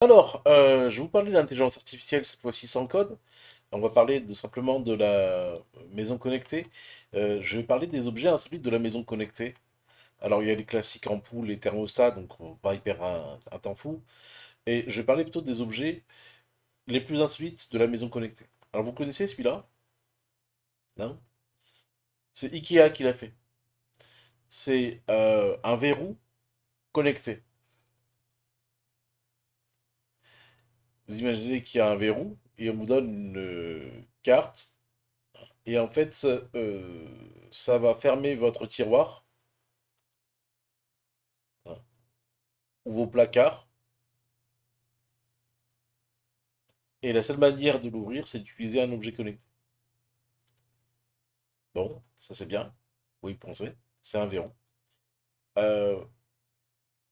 Alors, euh, je je vous parler de l'intelligence artificielle, cette fois-ci sans code. On va parler de, simplement de la maison connectée. Euh, je vais parler des objets insolites de la maison connectée. Alors, il y a les classiques ampoules les thermostats, donc on va pas hyper un, temps fou. Et je vais parler plutôt des objets les plus insolites de la maison connectée. Alors, vous connaissez celui-là Non C'est Ikea qui l'a fait. C'est euh, un verrou connecté. vous imaginez qu'il y a un verrou et on vous donne une euh, carte. Et en fait, euh, ça va fermer votre tiroir ou vos placards. Et la seule manière de l'ouvrir, c'est d'utiliser un objet connecté. Bon, ça c'est bien. Oui, pensez, c'est un verrou. Euh,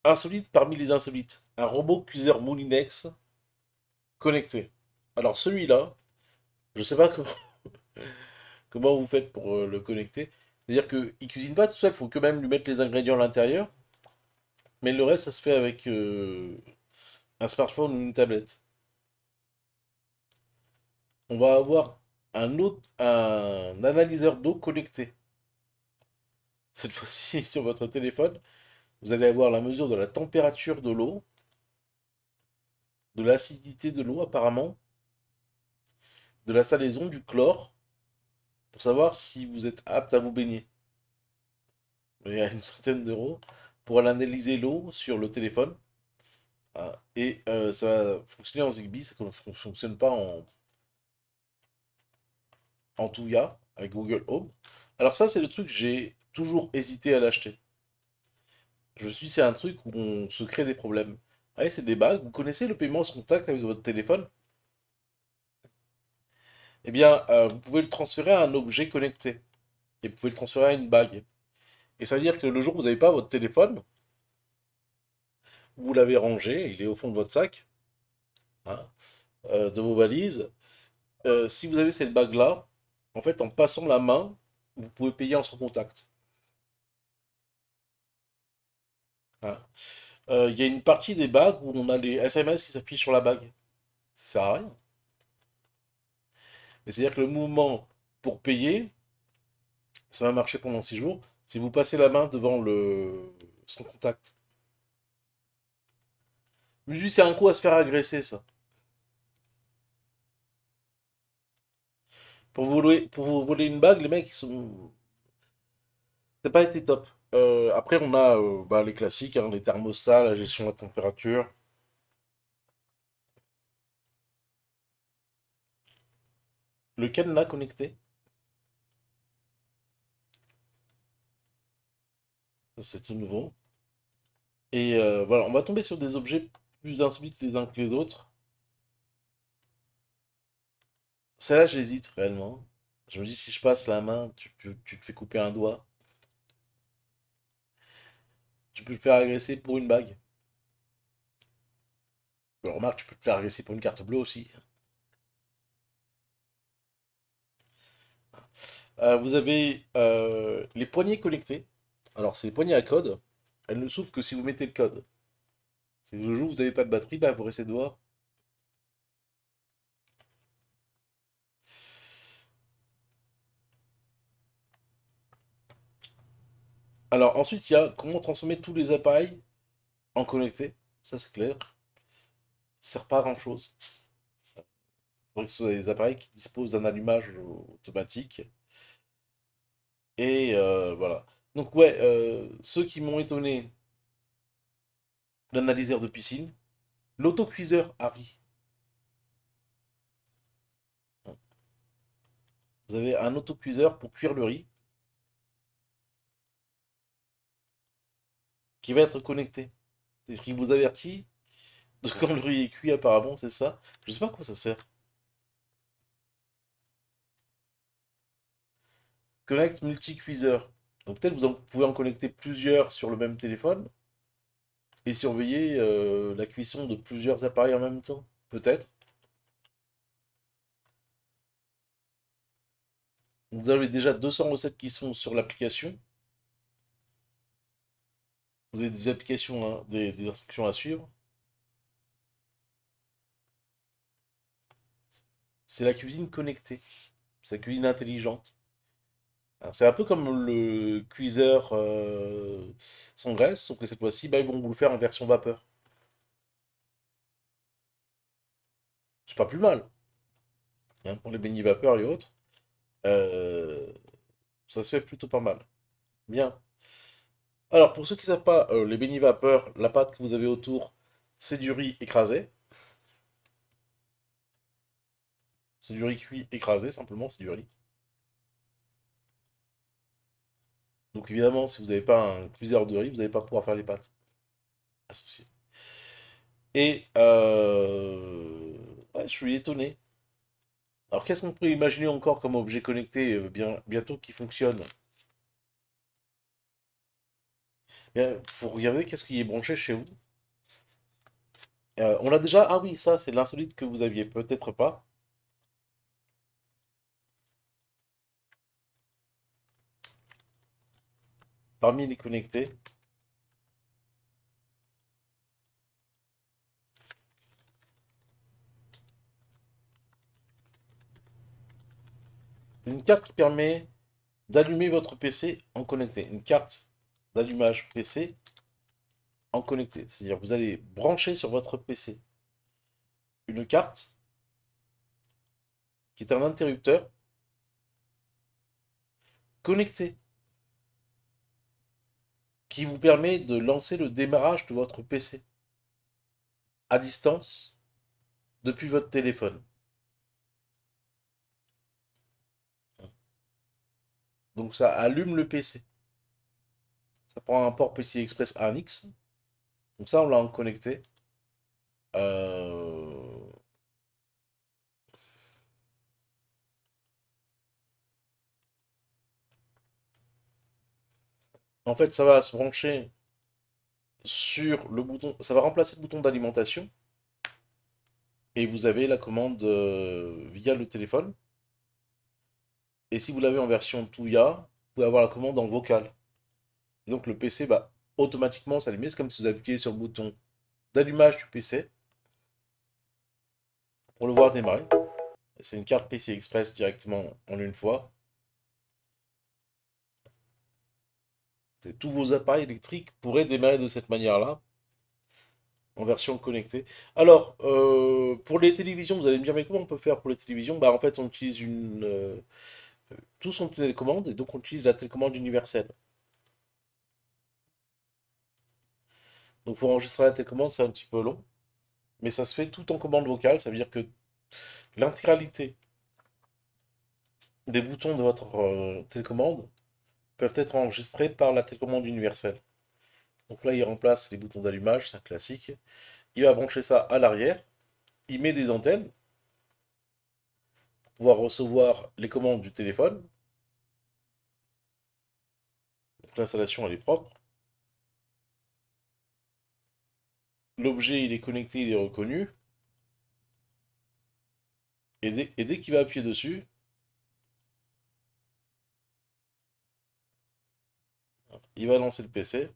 insolite parmi les insolites. Un robot cuiseur Moulinex connecté. Alors celui-là, je ne sais pas comment, vous faites pour euh, le connecter. C'est-à-dire qu'il ne cuisine pas tout seul, il faut que même lui mettre les ingrédients à l'intérieur. Mais le reste, ça se fait avec euh, un smartphone ou une tablette. On va avoir un analyseur d'eau connecté. Cette fois-ci, sur votre téléphone, vous allez avoir la mesure de la température de l'eau de l'acidité de l'eau apparemment, de la salaison, du chlore, pour savoir si vous êtes apte à vous baigner. Il y a une centaine d'euros pour analyser l'eau sur le téléphone. Ah, et euh, ça va fonctionner en Zigbee, ça ne fonctionne pas en, en Touya avec Google Home. Alors ça, c'est le truc, j'ai toujours hésité à l'acheter. Je me suis c'est un truc où on se crée des problèmes c'est des bagues. Vous connaissez le paiement sans contact avec votre téléphone Eh bien, euh, vous pouvez le transférer à un objet connecté. Et vous pouvez le transférer à une bague. Et ça veut dire que le jour où vous n'avez pas votre téléphone, vous l'avez rangé, il est au fond de votre sac, hein, euh, de vos valises. Euh, si vous avez cette bague-là, en fait, en passant la main, vous pouvez payer en sans contact. Hein. Euh, il y a une partie des bagues où on a les SMS qui s'affichent sur la bague. Ça sert à rien. Mais c'est-à-dire que le mouvement pour payer, ça va marcher pendant six jours si vous passez la main devant le... son contact. Musu, c'est un coup à se faire agresser, ça. Pour vous voler, pour vous voler une bague, les mecs, ils sont pas été top. Euh, après, on a euh, bah, les classiques, hein, les thermostats, la gestion de la température. Lequel l'a connecté C'est tout nouveau. Et euh, voilà, on va tomber sur des objets plus insolites les uns que les autres. Celle-là, j'hésite réellement. Je me dis, si je passe la main, tu, tu te fais couper un doigt. Tu peux le faire agresser pour une bague. Je tu peux te faire agresser pour une carte bleue aussi. Euh, vous avez euh, les poignées connectées. Alors, c'est les poignées à code. Elles ne s'ouvrent que si vous mettez le code. Si le vous n'avez pas de batterie, bah, vous restez voir. Alors ensuite, il y a comment transformer tous les appareils en connectés. Ça, c'est clair. Ça sert pas à grand-chose. Donc, ce sont des appareils qui disposent d'un allumage automatique. Et euh, voilà. Donc ouais, euh, ceux qui m'ont étonné, l'analyseur de piscine, l'autocuiseur riz. Vous avez un autocuiseur pour cuire le riz. va être connecté. ce qui vous avertit de quand le riz est cuit, apparemment, c'est ça. Je sais pas quoi ça sert. Connect multi-cuiseur. Donc peut-être vous en pouvez en connecter plusieurs sur le même téléphone et surveiller euh, la cuisson de plusieurs appareils en même temps, peut-être. Vous avez déjà 200 recettes qui sont sur l'application des applications, hein, des, instructions à suivre. C'est la cuisine connectée, sa cuisine intelligente. C'est un peu comme le cuiseur euh, sans graisse, sauf que cette fois-ci, bah, ils vont vous le faire en version vapeur. C'est pas plus mal. Hein, pour les beignets vapeur et autres, euh, ça se fait plutôt pas mal. Bien. Alors, pour ceux qui ne savent pas, euh, les bénis vapeurs, la pâte que vous avez autour, c'est du riz écrasé. C'est du riz cuit écrasé, simplement, c'est du riz. Donc évidemment, si vous n'avez pas un cuiseur de riz, vous n'allez pas pouvoir faire les pâtes associées. Et euh... je suis étonné. Alors qu'est-ce qu'on peut imaginer encore comme objet connecté euh, bientôt qui fonctionne Il euh, faut regarder qu'est-ce qui est branché chez vous. Euh, on l'a déjà. Ah oui, ça, c'est l'insolite que vous aviez peut-être pas. Parmi les connectés. Une carte qui permet d'allumer votre PC en connecté. Une carte d'allumage PC en connecté. C'est-à-dire vous allez brancher sur votre PC une carte qui est un interrupteur connecté qui vous permet de lancer le démarrage de votre PC à distance depuis votre téléphone. Donc ça allume le PC. Ça prend un port PCI Express 1X. Comme ça, on l'a connecté. Euh, en fait, ça va se brancher sur le bouton. Ça va remplacer le bouton d'alimentation. Et vous avez la commande euh, via le téléphone. Et si vous l'avez en version ya vous pouvez avoir la commande en vocal donc le PC va bah, automatiquement s'allumer. C'est comme si vous appuyez sur le bouton d'allumage du PC pour le voir démarrer. C'est une carte PC Express directement en une fois. Tous vos appareils électriques pourraient démarrer de cette manière-là, en version connectée. Alors, euh, pour les télévisions, vous allez me dire, mais comment on peut faire pour les télévisions bah, En fait, on utilise une... Euh, tous sont télécommandes et donc on utilise la télécommande universelle. Donc, pour enregistrer la télécommande, c'est un petit peu long. Mais ça se fait tout en commande vocale. Ça veut dire que l'intégralité des boutons de votre euh, télécommande peuvent être enregistrés par la télécommande universelle. Donc là, il remplace les boutons d'allumage, c'est un classique. Il va brancher ça à l'arrière. Il met des antennes pour pouvoir recevoir les commandes du téléphone. l'installation, elle est propre. l'objet il est connecté, il est reconnu. Et dès, qu'il va appuyer dessus, il va lancer le PC.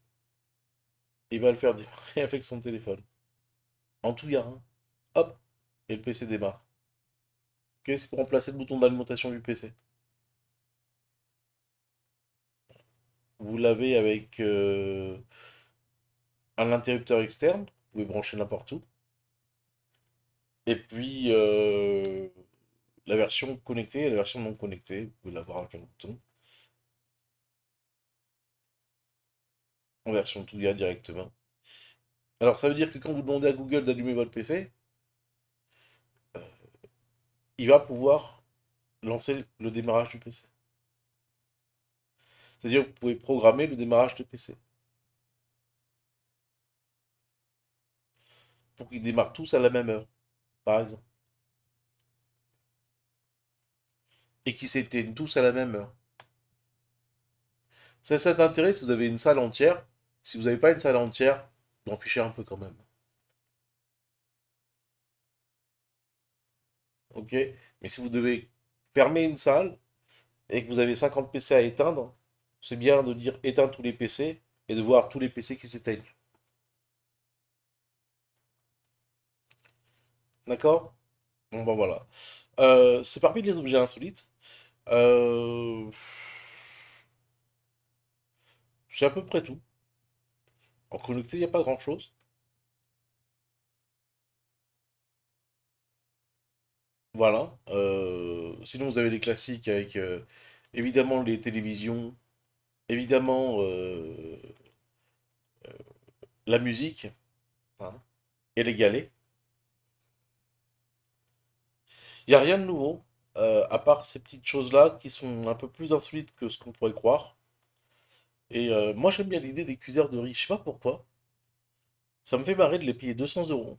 il va le faire démarrer avec son téléphone. En tout cas, hop, et le PC démarre. Qu'est-ce pour remplacer le bouton d'alimentation du PC. Vous l'avez avec euh, un interrupteur externe vous pouvez brancher n'importe où. Et puis, euh, la version connectée et la version non connectée, vous pouvez l'avoir avec un bouton. En version tout gars directement. Alors, ça veut dire que quand vous demandez à Google d'allumer votre PC, euh, il va pouvoir lancer le démarrage du PC. C'est-à-dire que vous pouvez programmer le démarrage de PC. pour qu'ils démarrent tous à la même heure, par exemple. Et qu'ils s'éteignent tous à la même heure. C'est ça intérêt si vous avez une salle entière. Si vous n'avez pas une salle entière, d'en en un peu quand même. Ok Mais si vous devez fermer une salle et que vous avez 50 PC à éteindre, c'est bien de dire Éteindre tous les PC et de voir tous les PC qui s'éteignent. D'accord Bon, ben voilà. Euh, c'est parmi les objets insolites. C'est euh, à peu près tout. En connecté, il n'y a pas grand-chose. Voilà. Euh, sinon, vous avez les classiques avec évidemment les télévisions, évidemment la musique hein. et les galets. rien de nouveau, euh, à part ces petites choses-là qui sont un peu plus insolites que ce qu'on pourrait croire. Et euh, moi, j'aime bien l'idée des cuiseurs de riz, je sais pas pourquoi. Ça me fait marrer de les payer 200 euros.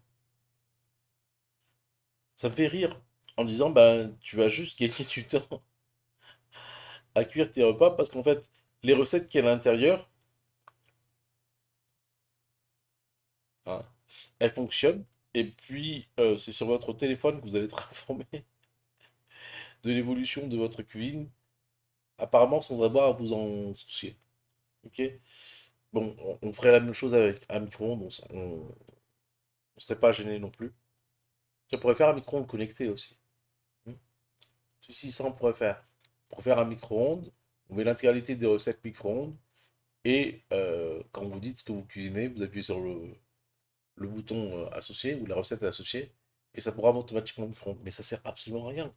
Ça me fait rire en disant, ben tu vas juste gagner du temps à cuire tes repas parce qu'en fait, les recettes qui y a à l'intérieur, elles fonctionnent et puis, euh, c'est sur votre téléphone que vous allez être informé de l'évolution de votre cuisine, apparemment sans avoir à vous en soucier. Ok Bon, on, ferait la même chose avec un micro-ondes, on ne serait pas gêné non plus. Ça pourrait faire un micro-ondes connecté aussi. Hmm si, si, ça on pourrait faire. On faire un micro-ondes, on met l'intégralité des recettes micro-ondes, et euh, quand vous dites ce que vous cuisinez, vous appuyez sur le le bouton euh, associé ou la recette associée et ça pourra automatiquement le front. Mais ça sert absolument à rien.